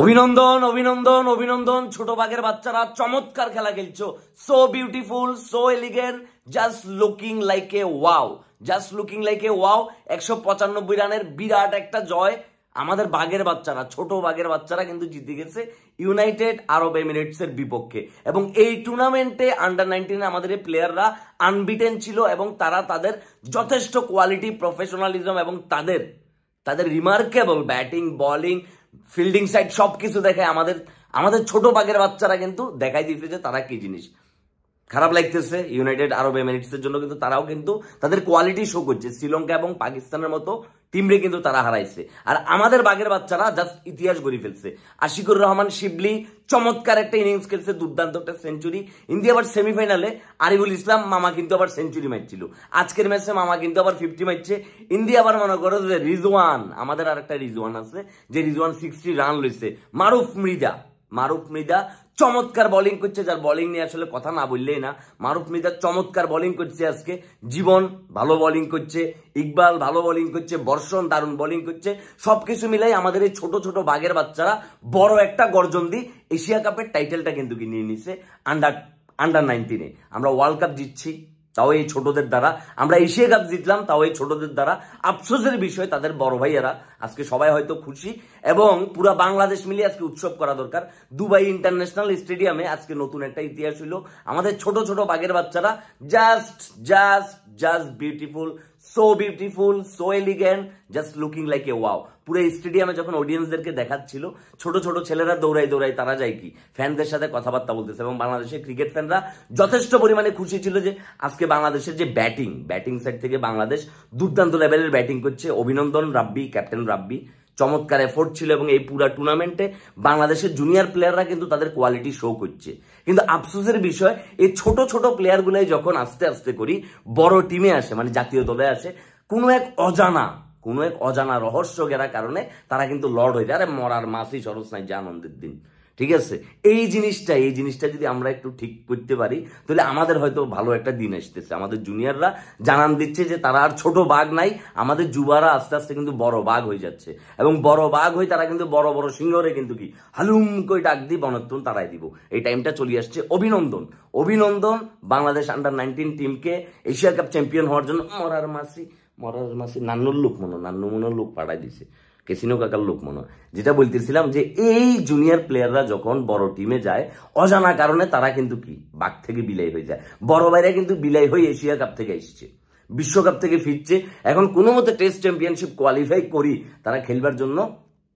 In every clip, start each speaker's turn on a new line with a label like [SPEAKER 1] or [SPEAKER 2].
[SPEAKER 1] অভিনন্দন অভিনন্দন অভিনন্দন ছোট বাঘের বাচ্চারা চমৎকার খেলা খেলছো so beautiful so elegant just looking like a wow just looking like a wow একশো পঁচানব্বই রানের বিরাট একটা জয় আমাদের বাঘের বাচ্চারা ছোট বাঘের বাচ্চারা কিন্তু জিতে গেছে ইউনাইটেড আরব এমিরেটসের বিপক্ষে এবং এই টুর্নামেন্টে আন্ডার নাইনটিনে আমাদের প্লেয়াররা আনবিটেন ছিল এবং তারা তাদের যথেষ্ট কোয়ালিটি প্রফেশনালিজম এবং তাদের তাদের remarkable batting bowling fielding side সব কিছু দেখায় আমাদের আমাদের ছোট বাঘের বাচ্চারা কিন্তু দেখাই দিতে যে তারা কি জিনিস খারাপ লাগতেছে ইউনাইটেড আরব এমিরেটসের জন্য কিন্তু তারাও কিন্তু তাদের কোয়ালিটি শো করছে শ্রীলঙ্কা এবং পাকিস্তানের মতো টিমরে কিন্তু তারা হারাইছে আর আমাদের বাঘের বাচ্চারা জাস্ট ইতিহাস গড়ি ফেলছে আশিকুর রহমান শিবলি চমৎকার একটা ইনিংস খেলছে দুর্দান্ত একটা সেঞ্চুরি ইন্ডিয়া আবার সেমিফাইনালে আরিফুল ইসলাম মামা কিন্তু আবার সেঞ্চুরি মারছিল আজকের ম্যাচে মামা কিন্তু আবার ফিফটি মারছে ইন্ডিয়া আবার মনে করো যে রিজওয়ান আমাদের আর একটা রিজওয়ান আছে যে রিজওয়ান সিক্সটি রান লইছে মারুফ মৃদা মারুফ মৃদা চমৎকার বোলিং করছে যার বোলিং নিয়ে আসলে কথা না বললেই না মারুফ মৃদা চমৎকার বোলিং করছে আজকে জীবন ভালো বোলিং করছে ইকবাল ভালো বোলিং করছে বর্ষণ দারুণ বোলিং করছে সবকিছু মিলাই আমাদের এই ছোট ছোট বাঘের বাচ্চারা বড় একটা গর্জন দিয়ে এশিয়া কাপের টাইটেলটা কিন্তু কিনে নিছে আন্ডার আন্ডার নাইনটিনে আমরা ওয়ার্ল্ড কাপ জিতছি তাও এই ছোটদের দ্বারা আমরা এশিয়া কাপ জিতলাম তাও এই ছোটদের দ্বারা আফসোসের বিষয় তাদের বড় ভাইয়েরা আজকে সবাই হয়তো খুশি এবং পুরা বাংলাদেশ মিলিয়ে আজকে উৎসব করা দরকার দুবাই ইন্টারন্যাশনাল স্টেডিয়ামে আজকে নতুন একটা ইতিহাস হইল আমাদের ছোট ছোট বাঘের বাচ্চারা just just just beautiful so beautiful so elegant just looking like a wow পুরো স্টেডিয়ামে যখন অডিয়েন্সদেরকে দেখাচ্ছিল ছোট ছোট ছেলেরা দৌড়াই দৌড়াই তারা যায় কি ফ্যানদের সাথে কথাবার্তা বলতেছে এবং বাংলাদেশের ক্রিকেট ফ্যানরা যথেষ্ট পরিমাণে খুশি ছিল যে আজকে বাংলাদেশের যে ব্যাটিং ব্যাটিং সাইড থেকে বাংলাদেশ দুর্দান্ত লেভেলের ব্যাটিং করছে অভিনন্দন রাব্বি ক্যাপ্টেন রাব্বি চমৎকার এফোর্ট ছিল এবং এই পুরা টুর্নামেন্টে বাংলাদেশের জুনিয়র প্লেয়াররা কিন্তু তাদের কোয়ালিটি শো করছে কিন্তু আফসোসের বিষয় এই ছোট ছোট প্লেয়ারগুলাই যখন আস্তে আস্তে করি বড় টিমে আসে মানে জাতীয় দলে আসে কোনো এক অজানা কোনো এক অজানা রহস্য গেরা কারণে তারা কিন্তু লর্ড হয়ে যায় আরে মরার মাসি সরস নাই জানন্দের দিন ঠিক আছে এই জিনিসটা এই জিনিসটা যদি আমরা একটু ঠিক করতে পারি তাহলে আমাদের হয়তো ভালো একটা দিন আসতেছে আমাদের জুনিয়ররা জানান দিচ্ছে যে তারা আর ছোট বাঘ নাই আমাদের যুবারা আস্তে আস্তে কিন্তু বড় বাঘ হয়ে যাচ্ছে এবং বড় বাঘ হয়ে তারা কিন্তু বড় বড় সিংহরে কিন্তু কি হালুম করে ডাক দিই বনত্তন তারাই দিব এই টাইমটা চলে আসছে অভিনন্দন অভিনন্দন বাংলাদেশ আন্ডার নাইনটিন টিমকে এশিয়া কাপ চ্যাম্পিয়ন হওয়ার জন্য মরার মাসি মরার মাসি নান্নুর লোক মনো নান্নু মনোর লোক পাঠাই দিছে কেসিনো কাকার লোক মনে যেটা বলতেছিলাম যে এই জুনিয়র প্লেয়াররা যখন বড় টিমে যায় অজানা কারণে তারা কিন্তু কি বাঘ থেকে বিলাই হয়ে যায় বড় ভাইরা কিন্তু বিলাই হয়ে এশিয়া কাপ থেকে এসছে বিশ্বকাপ থেকে ফিরছে এখন কোনো মতে টেস্ট চ্যাম্পিয়নশিপ কোয়ালিফাই করি তারা খেলবার জন্য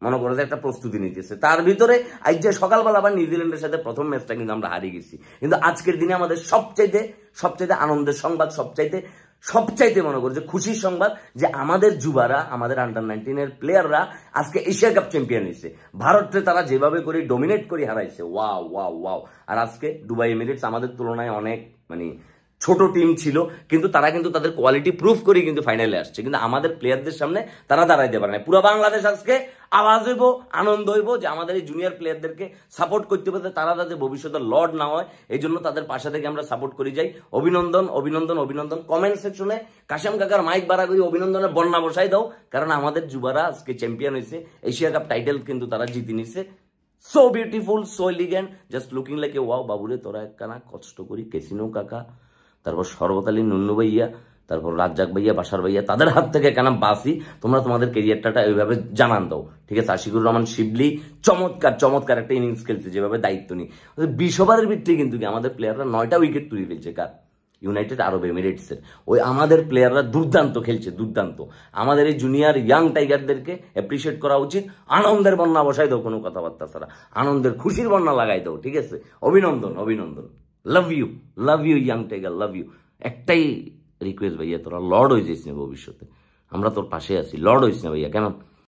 [SPEAKER 1] মনে করে যে একটা প্রস্তুতি নিতেছে তার ভিতরে আজ যে সকালবেলা আবার নিউজিল্যান্ডের সাথে প্রথম ম্যাচটা কিন্তু আমরা হারিয়ে গেছি কিন্তু আজকের দিনে আমাদের সবচাইতে সবচাইতে আনন্দের সংবাদ সবচাইতে সবচাইতে মনে করি যে খুশির সংবাদ যে আমাদের যুবারা আমাদের আন্ডার নাইনটিনের প্লেয়াররা আজকে এশিয়া কাপ চ্যাম্পিয়ন হয়েছে ভারতকে তারা যেভাবে করে ডোমিনেট করে হারাইছে ওয়া ওয়া ওয়াও আর আজকে দুবাই এমিরেটস আমাদের তুলনায় অনেক মানে ছোট টিম ছিল কিন্তু তারা কিন্তু তাদের কোয়ালিটি প্রুফ করে কিন্তু ফাইনালে আসছে কিন্তু আমাদের প্লেয়ারদের সামনে তারা দাঁড়াইতে পারে না পুরো বাংলাদেশ আজকে আওয়াজ হইব আনন্দ হইব যে আমাদের এই জুনিয়র প্লেয়ারদেরকে সাপোর্ট করতে পারে তারা তাদের ভবিষ্যতে লড না হয় এই জন্য তাদের পাশে থেকে আমরা সাপোর্ট করে যাই অভিনন্দন অভিনন্দন অভিনন্দন কমেন্ট সেকশনে কাশেম কাকার মাইক বাড়া করি অভিনন্দনের বন্যা বসাই দাও কারণ আমাদের যুবারা আজকে চ্যাম্পিয়ন হয়েছে এশিয়া কাপ টাইটেল কিন্তু তারা জিতে নিছে so beautiful so elegant just looking like a wow বাবুরে তোরা একখানা কষ্ট করি কেসিনো কাকা তারপর সর্বতালী নুন্নু ভাইয়া তারপর রাজ্জাক ভাইয়া বাসার ভাইয়া তাদের হাত থেকে কেন বাসি তোমরা তোমাদের কেরিয়ারটা ওইভাবে জানান দাও ঠিক আছে আশিকুর রহমান শিবলি চমৎকার চমৎকার একটা ইনিংস খেলছে যেভাবে দায়িত্ব নিয়ে বিশ ওভারের ভিত্তিতে কিন্তু আমাদের প্লেয়াররা নয়টা উইকেট তুলে ফেলছে কার ইউনাইটেড আরব এমিরেটসের ওই আমাদের প্লেয়াররা দুর্দান্ত খেলছে দুর্দান্ত আমাদের এই জুনিয়র ইয়াং টাইগারদেরকে অ্যাপ্রিসিয়েট করা উচিত আনন্দের বন্যা বসাই দাও কোনো কথাবার্তা ছাড়া আনন্দের খুশির বন্যা লাগাই দাও ঠিক আছে অভিনন্দন অভিনন্দন love you love you young tiger love you একটাই রিকোয়েস্ট ভাইয়া তোরা লর্ড হয়ে যাইস না ভবিষ্যতে আমরা তোর পাশে আছি লর্ড হইস না ভাইয়া কেমন